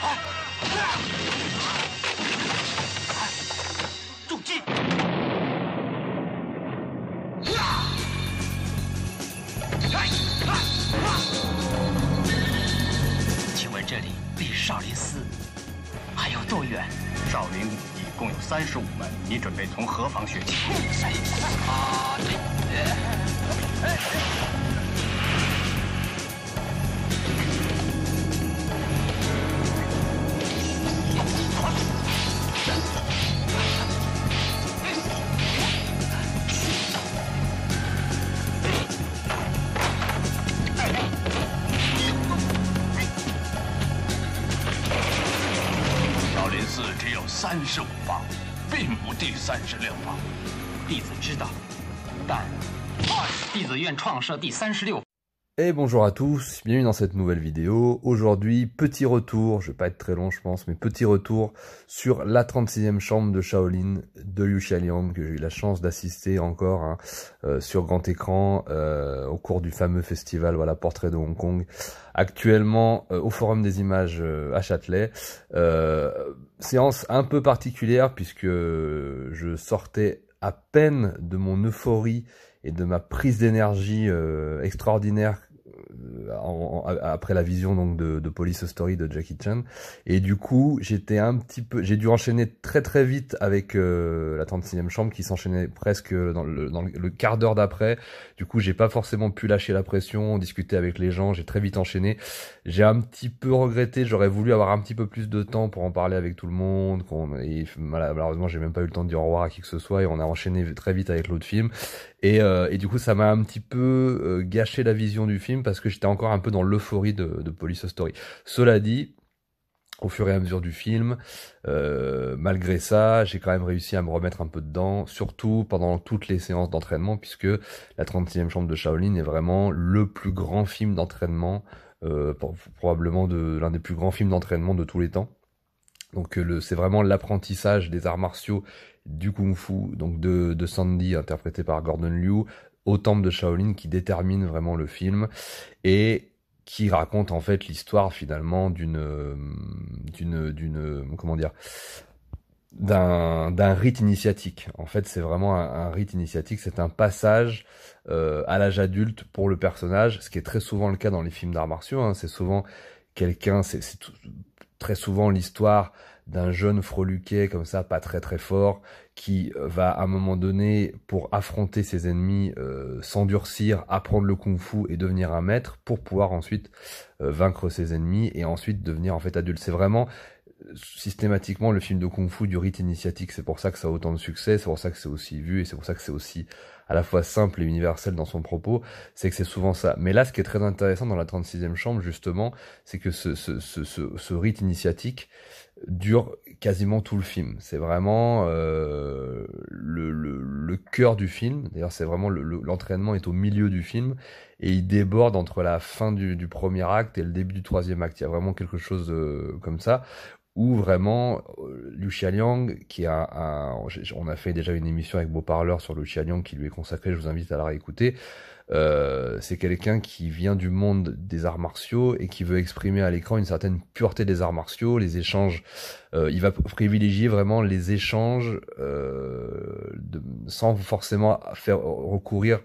好，重击！请问这里离少林寺还有多远？少林一共有三十五门，你准备从何方学起？弟子知道，但弟子愿创设第三十六。Et bonjour à tous, bienvenue dans cette nouvelle vidéo. Aujourd'hui, petit retour, je vais pas être très long je pense, mais petit retour sur la 36e chambre de Shaolin de Liu Liang, que j'ai eu la chance d'assister encore hein, euh, sur grand écran euh, au cours du fameux festival voilà Portrait de Hong Kong, actuellement euh, au Forum des Images à Châtelet. séance un peu particulière puisque je sortais à peine de mon euphorie et de ma prise d'énergie extraordinaire après la vision donc de, de, Police Story de Jackie Chan. Et du coup, j'étais un petit peu, j'ai dû enchaîner très très vite avec euh, la 36e chambre qui s'enchaînait presque dans le, dans le quart d'heure d'après. Du coup, j'ai pas forcément pu lâcher la pression, discuter avec les gens. J'ai très vite enchaîné. J'ai un petit peu regretté. J'aurais voulu avoir un petit peu plus de temps pour en parler avec tout le monde. Et, malheureusement, j'ai même pas eu le temps de dire au revoir à qui que ce soit et on a enchaîné très vite avec l'autre film. Et, euh, et du coup, ça m'a un petit peu euh, gâché la vision du film parce que j'étais encore un peu dans l'euphorie de, Police Story. Cela dit, au fur et à mesure du film. Euh, malgré ça, j'ai quand même réussi à me remettre un peu dedans, surtout pendant toutes les séances d'entraînement, puisque la 36e chambre de Shaolin est vraiment le plus grand film d'entraînement, euh, probablement de, l'un des plus grands films d'entraînement de tous les temps. Donc euh, c'est vraiment l'apprentissage des arts martiaux du kung fu, donc de, de Sandy interprété par Gordon Liu, au temple de Shaolin qui détermine vraiment le film et qui raconte en fait l'histoire finalement d'une euh, d'une d'une comment dire d'un d'un rite initiatique. En fait, c'est vraiment un, rite initiatique, c'est un passage euh, à l'âge adulte pour le personnage, ce qui est très souvent le cas dans les films d'arts martiaux. Hein. C'est souvent quelqu'un, c'est très souvent l'histoire d'un jeune freluquet comme ça, pas très très fort, qui euh, va à un moment donné, pour affronter ses ennemis, euh, s'endurcir, apprendre le kung-fu et devenir un maître, pour pouvoir ensuite euh, vaincre ses ennemis et ensuite devenir en fait adulte. C'est vraiment systématiquement le film de Kung Fu du rite initiatique. C'est pour ça que ça a autant de succès, c'est pour ça que c'est aussi vu et c'est pour ça que c'est aussi à la fois simple et universel dans son propos, c'est que c'est souvent ça. Mais là, ce qui est très intéressant dans la 36e chambre, justement, c'est que ce, ce, ce, ce, rite initiatique dure quasiment tout le film. C'est vraiment euh, le, le, le, cœur du film. D'ailleurs, c'est vraiment l'entraînement est au milieu du film et il déborde entre la fin du, du, premier acte et le début du troisième acte. Il y a vraiment quelque chose euh, comme ça ou vraiment euh, Lucia Liang, qui a, on a fait déjà une émission avec Beau Parleur sur Lucia Liang qui lui est consacrée, je vous invite à la réécouter. Euh, c'est quelqu'un qui vient du monde des arts martiaux et qui veut exprimer à l'écran une certaine pureté des arts martiaux, les échanges. Euh, il va privilégier vraiment les échanges euh, de, sans forcément faire recourir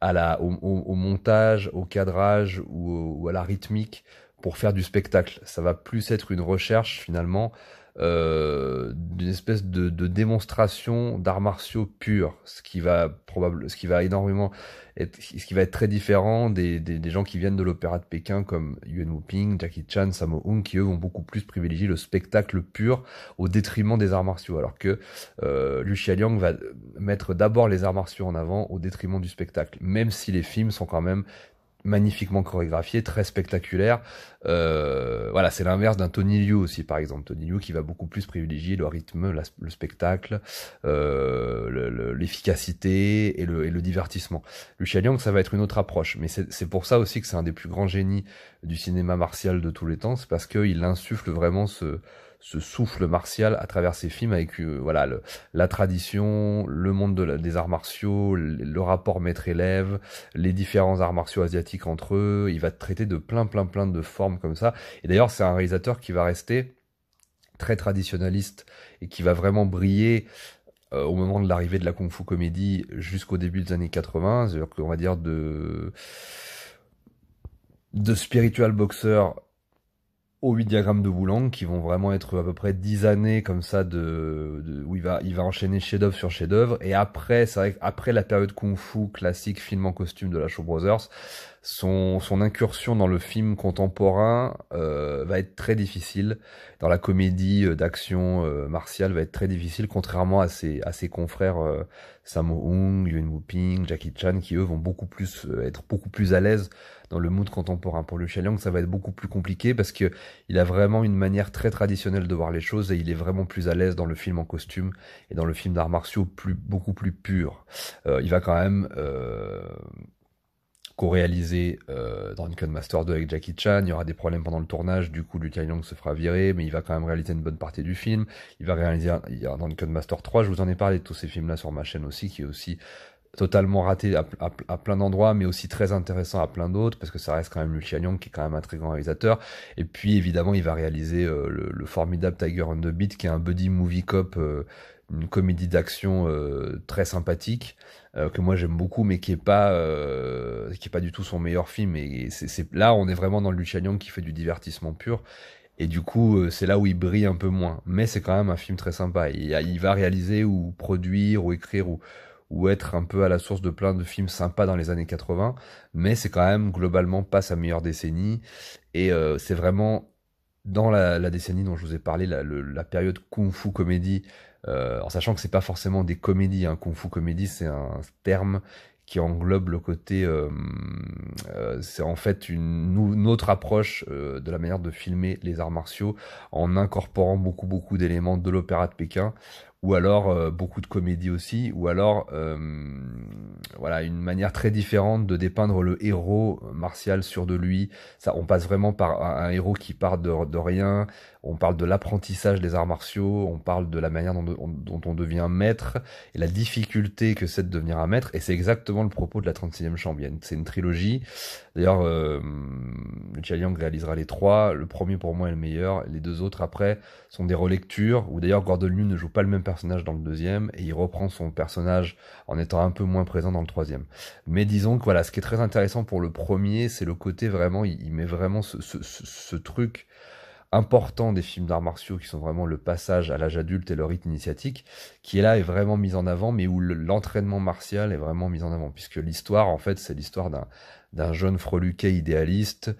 à la, au, montage, au cadrage ou à la rythmique pour faire du spectacle. Ça va plus être une recherche finalement euh, d'une espèce de, démonstration d'arts martiaux purs, ce qui va probablement ce qui va énormément être, ce qui va être très différent des, gens qui viennent de l'opéra de Pékin comme wu ping Jackie Chan, Sammo Hung, qui eux vont beaucoup plus privilégier le spectacle pur au détriment des arts martiaux, alors que euh, Xia Liang va mettre d'abord les arts martiaux en avant au détriment du spectacle, même si les films sont quand même magnifiquement chorégraphié, très spectaculaire. Euh, voilà, c'est l'inverse d'un Tony Liu aussi, par exemple. Tony Liu qui va beaucoup plus privilégier le rythme, le spectacle, euh, l'efficacité et, le, et, le, divertissement. Lucia Liang, ça va être une autre approche, mais c'est pour ça aussi que c'est un des plus grands génies du cinéma martial de tous les temps, c'est parce qu'il insuffle vraiment ce, ce souffle martial à travers ses films avec euh, voilà le, la tradition, le monde de des arts martiaux, le, rapport maître-élève, les différents arts martiaux asiatiques entre eux. Il va traiter de plein plein plein de formes comme ça. Et d'ailleurs, c'est un réalisateur qui va rester très traditionnaliste et qui va vraiment briller euh, au moment de l'arrivée de la kung fu comédie jusqu'au début des années 80, c'est-à-dire qu'on va dire de de spiritual boxer aux 8 diagrammes de Boulang qui vont vraiment être à peu près 10 années comme ça de, où il va il va enchaîner chef-d'œuvre sur chef-d'œuvre et après c'est après la période kung-fu classique film en costume de la Show Brothers son, son incursion dans le film contemporain euh, va être très difficile, dans la comédie euh, d'action euh, martiale va être très difficile, contrairement à ses, à ses confrères Sammo Hung, Yuen Wu Ping, Jackie Chan, qui eux vont beaucoup plus être beaucoup plus à l'aise dans le mood contemporain. Pour le Liang, ça va être beaucoup plus compliqué parce que il a vraiment une manière très traditionnelle de voir les choses et il est vraiment plus à l'aise dans le film en costume et dans le film d'arts martiaux plus beaucoup plus pur. Euh, il va quand même co réalisé euh, dans code Master 2 avec Jackie Chan. Il y aura des problèmes pendant le tournage, du coup Lucas Young se fera virer, mais il va quand même réaliser une bonne partie du film. Il va réaliser il y a dans Master 3, je vous en ai parlé de tous ces films-là sur ma chaîne aussi, qui est aussi totalement raté à, plein d'endroits, mais aussi très intéressant à plein d'autres, parce que ça reste quand même Lucien Young, qui est quand même un très grand réalisateur. Et puis, évidemment, il va réaliser euh, le, formidable Tiger on the Beat, qui est un buddy movie cop euh, une comédie d'action euh, très sympathique euh, que moi j'aime beaucoup, mais qui est pas euh, qui est pas du tout son meilleur film. Et c'est là, on est vraiment dans le Lucian qui fait du divertissement pur. Et du coup, c'est là où il brille un peu moins. Mais c'est quand même un film très sympa. Il, il va réaliser ou produire ou écrire ou, ou être un peu à la source de plein de films sympas dans les années 80, mais c'est quand même globalement pas sa meilleure décennie. Et c'est vraiment dans la, décennie dont je vous ai parlé, la, période Kung Fu Comédie, euh, en sachant que c'est pas forcément des comédies, hein, Kung Fu Comédie c'est un terme qui englobe le côté, euh, euh, c'est en fait une, une autre approche de la manière de filmer les arts martiaux en incorporant beaucoup beaucoup d'éléments de l'opéra de Pékin ou alors euh, beaucoup de comédie aussi, ou alors euh, voilà une manière très différente de dépeindre le héros martial sur de lui. Ça, on passe vraiment par un, héros qui part de, rien. On parle de l'apprentissage des arts martiaux, on parle de la manière dont, on, devient maître et la difficulté que c'est de devenir un maître. Et c'est exactement le propos de la 36e chambienne. C'est une trilogie. D'ailleurs, euh, Liang réalisera les trois. Le premier pour moi est le meilleur. Les deux autres après sont des relectures. Ou d'ailleurs, Gordon Liu ne joue pas le même personnage dans le deuxième et il reprend son personnage en étant un peu moins présent dans le troisième. Mais disons que voilà, ce qui est très intéressant pour le premier, c'est le côté vraiment, il, met vraiment ce, truc important des films d'arts martiaux qui sont vraiment le passage à l'âge adulte et le rythme initiatique qui est là est vraiment mis en avant mais où l'entraînement martial est vraiment mis en avant puisque l'histoire en fait c'est l'histoire d'un d'un jeune freluquet idéaliste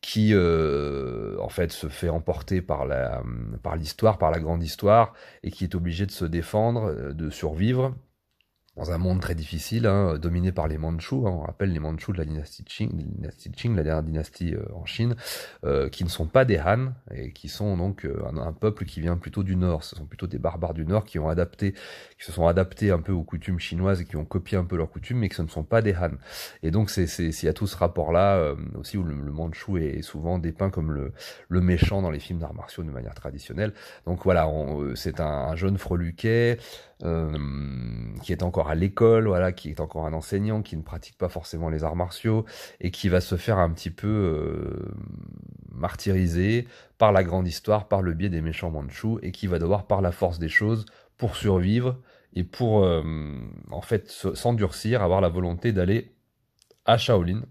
qui euh, en fait se fait emporter par la par l'histoire, par la grande histoire, et qui est obligé de se défendre, euh, de survivre, dans un monde très difficile, hein, dominé par les Mandchous. Hein, on rappelle les Mandchous de la dynastie Qing, la, dernière dynastie euh, en Chine, euh, qui ne sont pas des Han et qui sont donc euh, un, peuple qui vient plutôt du Nord. Ce sont plutôt des barbares du Nord qui ont adapté, qui se sont adaptés un peu aux coutumes chinoises et qui ont copié un peu leurs coutumes, mais que ce ne sont pas des Han. Et donc c'est y a tout ce rapport-là aussi où le, Manchu Mandchou est, souvent dépeint comme le, le méchant dans les films d'arts martiaux de manière traditionnelle. Donc voilà, c'est un, un, jeune freluquet. Euh, qui est encore à l'école, voilà, qui est encore un enseignant, qui ne pratique pas forcément les arts martiaux et qui va se faire un petit peu euh, martyriser par la grande histoire, par le biais des méchants mandchous et qui va devoir, par la force des choses, pour survivre et pour euh, en fait s'endurcir, avoir la volonté d'aller à Shaolin,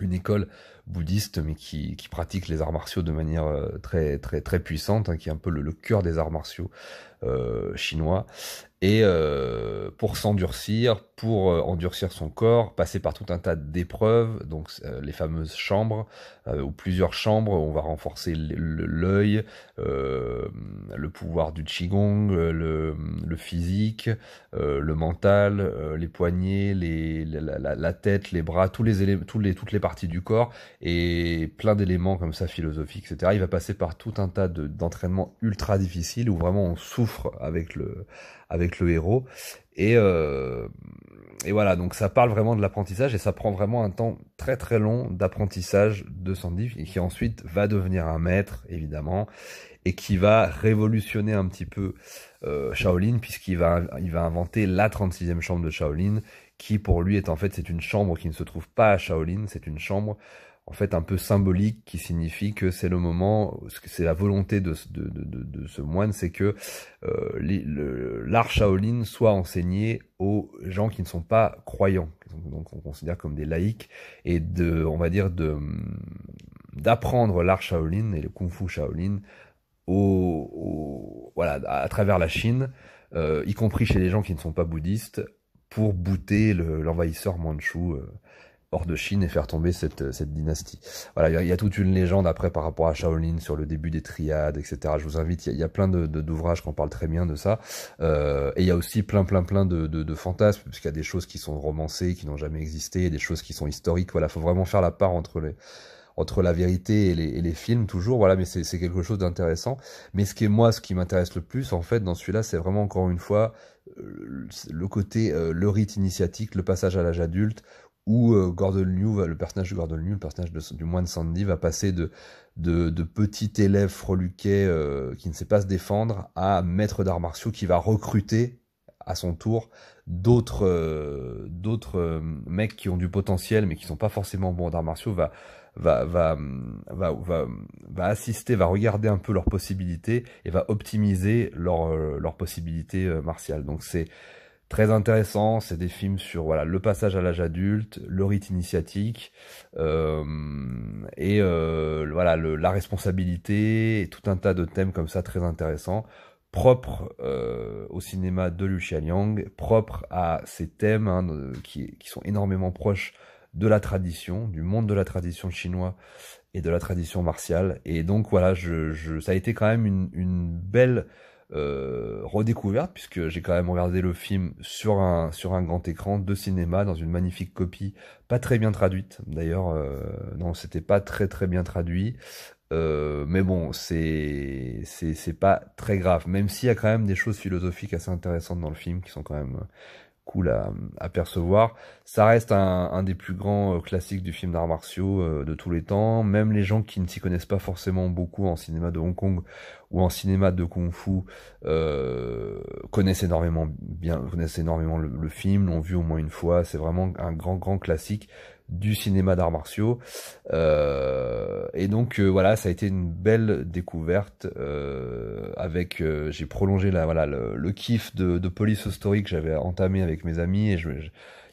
une école bouddhiste mais qui, qui, pratique les arts martiaux de manière très très très puissante, hein, qui est un peu le, le cœur des arts martiaux euh, chinois et euh, pour s'endurcir, pour euh, endurcir son corps, passer par tout un tas d'épreuves, donc les fameuses chambres ou plusieurs chambres, on va renforcer l'œil, le pouvoir du qigong, le, physique, le mental, les poignets, la, tête, les bras, tous les, toutes les parties du corps et plein d'éléments comme ça philosophiques, etc. Il va passer par tout un tas d'entraînements ultra difficiles où vraiment on souffre avec le, avec le héros. Et, euh, et voilà, donc ça parle vraiment de l'apprentissage et ça prend vraiment un temps très très long d'apprentissage de Sandy et qui ensuite va devenir un maître, évidemment, et qui va révolutionner un petit peu euh, Shaolin puisqu'il va, il va inventer la 36e chambre de Shaolin qui pour lui est en fait c'est une chambre qui ne se trouve pas à Shaolin, c'est une chambre en fait un peu symbolique qui signifie que c'est le moment, c'est la volonté de, ce moine, c'est que euh, l'art Shaolin soit enseigné aux gens qui ne sont pas croyants, donc on considère comme des laïcs, et de, on va dire d'apprendre l'art Shaolin et le Kung Fu Shaolin au, voilà, à, travers la Chine, euh, y compris chez les gens qui ne sont pas bouddhistes, pour bouter l'envahisseur le, hors de Chine et faire tomber cette, euh, cette dynastie. Voilà, il y, a, y, a toute une légende après par rapport à Shaolin sur le début des triades, etc. Je vous invite, il y a, plein d'ouvrages de, de qui en parlent très bien de ça. Euh, et il y a aussi plein, plein, plein de, de, de fantasmes, puisqu'il y a des choses qui sont romancées, qui n'ont jamais existé, des choses qui sont historiques. Voilà, faut vraiment faire la part entre les entre la vérité et les, et les, films toujours voilà mais c'est quelque chose d'intéressant mais ce qui est moi ce qui m'intéresse le plus en fait dans celui-là c'est vraiment encore une fois euh, le côté euh, le rite initiatique le passage à l'âge adulte où euh, Gordon Liu, le personnage de Gordon New, le personnage du moine Sandy, va passer de, de, de petit élève freluquet euh, qui ne sait pas se défendre à maître d'arts martiaux qui va recruter à son tour d'autres euh, d'autres mecs qui ont du potentiel mais qui sont pas forcément bons d'arts martiaux va va, va va va va assister va regarder un peu leurs possibilités et va optimiser leurs leurs possibilités martiales donc c'est très intéressant. C'est des films sur voilà le passage à l'âge adulte, le rite initiatique euh, et euh, voilà la responsabilité et tout un tas de thèmes comme ça très intéressants propre euh, au cinéma de Lucia Liang, propre à ces thèmes hein, qui, qui, sont énormément proches de la tradition, du monde de la tradition chinoise, et de la tradition martiale. Et donc voilà, je, ça a été quand même une belle euh, redécouverte, puisque j'ai quand même regardé le film sur un, sur un grand écran de cinéma, dans une magnifique copie, pas très bien traduite. D'ailleurs, euh, non, c'était pas très très bien traduit. Euh, mais bon, c'est c'est pas très grave, même s'il y a quand même des choses philosophiques assez intéressantes dans le film qui sont quand même cool à, à, Ça reste un, des plus grands euh, classiques du film d'arts martiaux euh, de tous les temps. Même les gens qui ne s'y connaissent pas forcément beaucoup en cinéma de Hong Kong ou en cinéma de Kung Fu euh, connaissent énormément bien, connaissent énormément le film, l'ont vu au moins une fois. C'est vraiment un grand grand classique du cinéma d'arts martiaux. Euh, et donc euh, voilà, ça a été une belle découverte. Euh, avec, j'ai prolongé la, voilà le, kiff de, de, Police Story que j'avais entamé avec mes amis et je,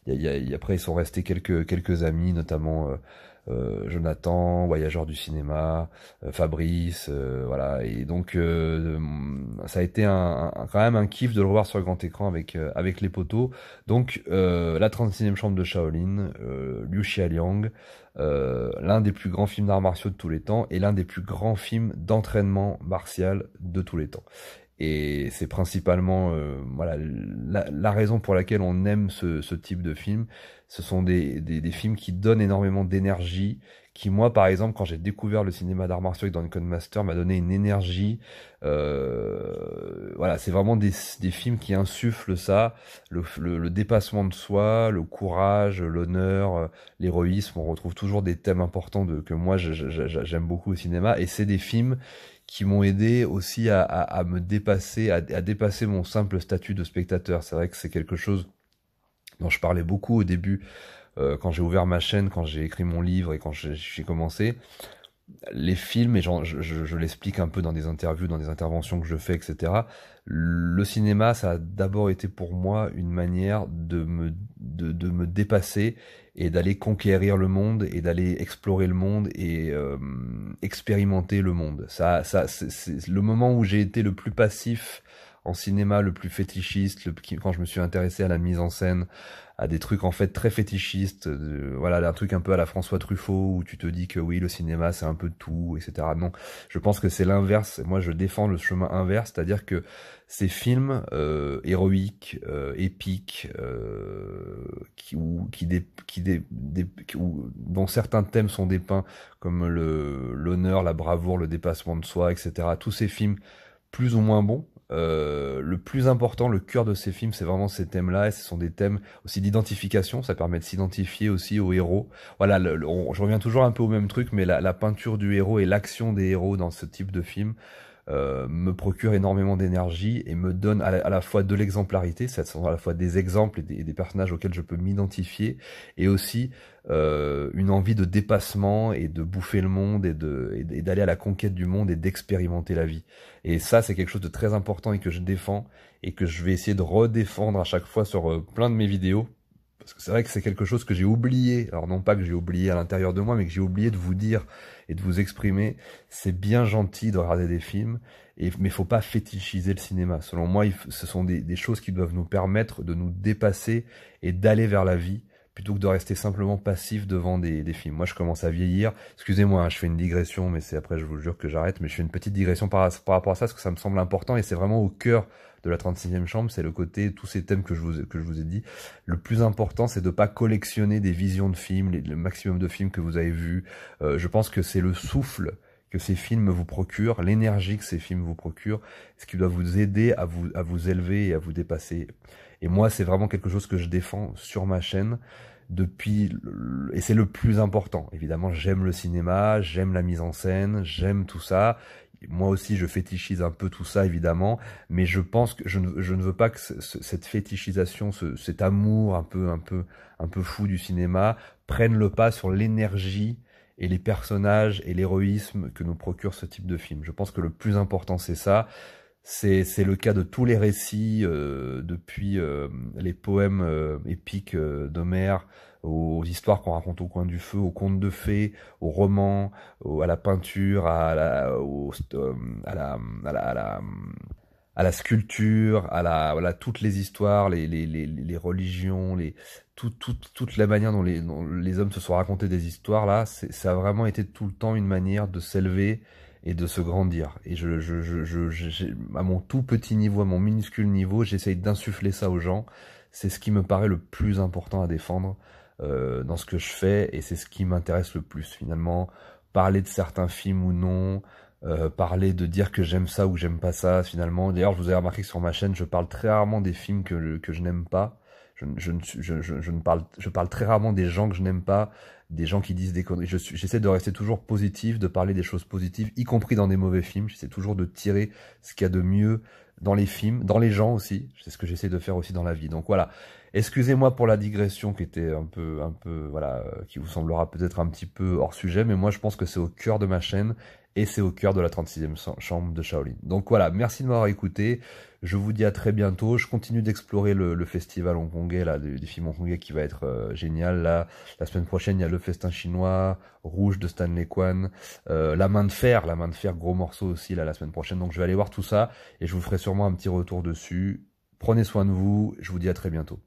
y après ils sont restés quelques quelques amis, notamment euh, Jonathan, voyageur du cinéma, euh, Fabrice, euh, voilà. Et donc ça a été un, quand même un kiff de le revoir sur le grand écran avec avec les poteaux. Donc la 36e chambre de Shaolin, Liu Liang, l'un des plus grands films d'arts martiaux de tous les temps et l'un des plus grands films d'entraînement martial de tous les temps. Et c'est principalement euh, voilà la, raison pour laquelle on aime ce, type de film. Ce sont des films qui donnent énormément d'énergie, qui moi par exemple quand j'ai découvert le cinéma d'art martiaux dans Duncan Master m'a donné une énergie euh, voilà c'est vraiment des, films qui insufflent ça le, dépassement de soi le courage l'honneur euh, l'héroïsme on retrouve toujours des thèmes importants de, que moi j'aime beaucoup au cinéma et c'est des films qui m'ont aidé aussi à, me dépasser à, à dépasser mon simple statut de spectateur c'est vrai que c'est quelque chose dont je parlais beaucoup au début euh, quand j'ai ouvert ma chaîne, quand j'ai écrit mon livre et quand j'ai commencé, les films, et je, je, l'explique un peu dans des interviews, dans des interventions que je fais, etc., le cinéma, ça a d'abord été pour moi une manière de me, de, me dépasser et d'aller conquérir le monde et d'aller explorer le monde et euh, expérimenter le monde. Ça, ça, c'est le moment où j'ai été le plus passif en cinéma le plus fétichiste, quand je me suis intéressé à la mise en scène, à des trucs en fait très fétichistes, voilà, un truc un peu à la François Truffaut où tu te dis que oui, le cinéma c'est un peu tout, etc. Non, je pense que c'est l'inverse. Moi, je défends le chemin inverse, c'est-à-dire que ces films euh, héroïques, euh, épiques, euh, qui, ou, qui, dont certains thèmes sont dépeints comme l'honneur, la bravoure, le dépassement de soi, etc. Tous ces films plus ou moins bons, euh, le plus important, le cœur de ces films, c'est vraiment ces thèmes-là. Et ce sont des thèmes aussi d'identification. Ça permet de s'identifier aussi aux héros. Voilà, je reviens toujours un peu au même truc, mais la, la peinture du héros et l'action des héros dans ce type de film euh, me procure énormément d'énergie et me donne à la, fois de l'exemplarité, à sont à la fois des exemples et des, personnages auxquels je peux m'identifier, et aussi euh, une envie de dépassement et de bouffer le monde et d'aller à la conquête du monde et d'expérimenter la vie. Et ça, c'est quelque chose de très important et que je défends et que je vais essayer de redéfendre à chaque fois sur euh, plein de mes vidéos parce que c'est vrai que c'est quelque chose que j'ai oublié, alors non pas que j'ai oublié à l'intérieur de moi, mais que j'ai oublié de vous dire et de vous exprimer, c'est bien gentil de regarder des films, et, mais faut pas fétichiser le cinéma. Selon moi, ce sont des, choses qui doivent nous permettre de nous dépasser et d'aller vers la vie, plutôt que de rester simplement passif devant des, films. Moi, je commence à vieillir. Excusez-moi, hein, je fais une digression, mais c'est après, je vous jure que j'arrête. Mais je fais une petite digression par, rapport à ça, parce que ça me semble important et c'est vraiment au cœur de la 36e chambre, c'est le côté, tous ces thèmes que je vous, que je vous ai dit, le plus important, c'est de ne pas collectionner des visions de films, le maximum de films que vous avez vus. Euh, je pense que c'est le souffle que ces films vous procurent, l'énergie que ces films vous procurent, ce qui doit vous aider à vous, à vous élever et à vous dépasser. Et moi, c'est vraiment quelque chose que je défends sur ma chaîne depuis et c'est le plus important. Évidemment, j'aime le cinéma, j'aime la mise en scène, j'aime tout ça moi aussi, je fétichise un peu tout ça, évidemment, mais je pense que je ne, veux pas que cette fétichisation, cet amour un peu, un peu, un peu fou du cinéma, prenne le pas sur l'énergie et les personnages et l'héroïsme que nous procure ce type de film. Je pense que le plus important, c'est ça. C'est le cas de tous les récits, euh, depuis euh, les poèmes euh, épiques d'Homère aux histoires qu'on raconte au coin du feu, aux contes de fées, aux romans, à la peinture, euh, à la, à la, à la, à la sculpture, à la voilà toutes les histoires, les les, les, les religions, les tout, toute la manière dont les, les hommes se sont racontés des histoires là, ça a vraiment été tout le temps une manière de s'élever et de se grandir. Et je, je, je, à mon tout petit niveau, à mon minuscule niveau, j'essaye d'insuffler ça aux gens. C'est ce qui me paraît le plus important à défendre euh, dans ce que je fais et c'est ce qui m'intéresse le plus finalement. Parler de certains films ou non, euh, parler de dire que j'aime ça ou que j'aime pas ça finalement. D'ailleurs, je vous ai remarqué sur ma chaîne, je parle très rarement des films que, que je n'aime pas. Je, je, je, ne parle, je parle très rarement des gens que je n'aime pas, des gens qui disent des conneries. J'essaie de rester toujours positif, de parler des choses positives, y compris dans des mauvais films. J'essaie toujours de tirer ce qu'il y a de mieux dans les films, dans les gens aussi. C'est ce que j'essaie de faire aussi dans la vie. Donc voilà. Excusez-moi pour la digression qui était un peu, un peu, voilà, euh, qui vous semblera peut-être un petit peu hors sujet, mais moi je pense que c'est au cœur de ma chaîne et c'est au cœur de la 36e chambre de Shaolin. Donc voilà, merci de m'avoir écouté. Je vous dis à très bientôt. Je continue d'explorer le, festival hongkongais, là, des, films hongkongais qui va être euh, génial. Là, la semaine prochaine, il y a le festin chinois. Rouge de Stanley Kwan, euh, La Main de Fer, La Main de Fer, gros morceau aussi là la semaine prochaine. Donc je vais aller voir tout ça et je vous ferai sûrement un petit retour dessus. Prenez soin de vous, je vous dis à très bientôt.